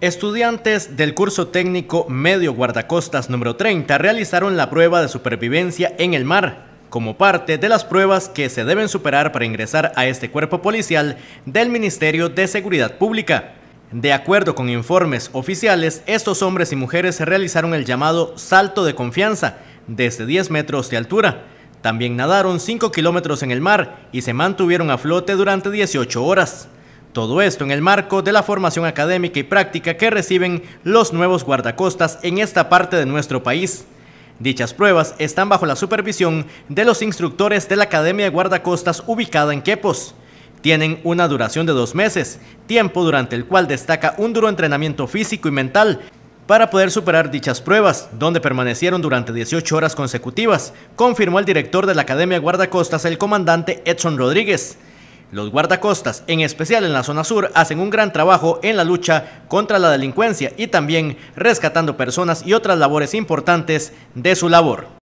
Estudiantes del curso técnico Medio Guardacostas número 30 realizaron la prueba de supervivencia en el mar como parte de las pruebas que se deben superar para ingresar a este cuerpo policial del Ministerio de Seguridad Pública. De acuerdo con informes oficiales, estos hombres y mujeres realizaron el llamado salto de confianza desde 10 metros de altura. También nadaron 5 kilómetros en el mar y se mantuvieron a flote durante 18 horas. Todo esto en el marco de la formación académica y práctica que reciben los nuevos guardacostas en esta parte de nuestro país. Dichas pruebas están bajo la supervisión de los instructores de la Academia de Guardacostas ubicada en Quepos. Tienen una duración de dos meses, tiempo durante el cual destaca un duro entrenamiento físico y mental para poder superar dichas pruebas, donde permanecieron durante 18 horas consecutivas, confirmó el director de la Academia de Guardacostas, el comandante Edson Rodríguez. Los guardacostas, en especial en la zona sur, hacen un gran trabajo en la lucha contra la delincuencia y también rescatando personas y otras labores importantes de su labor.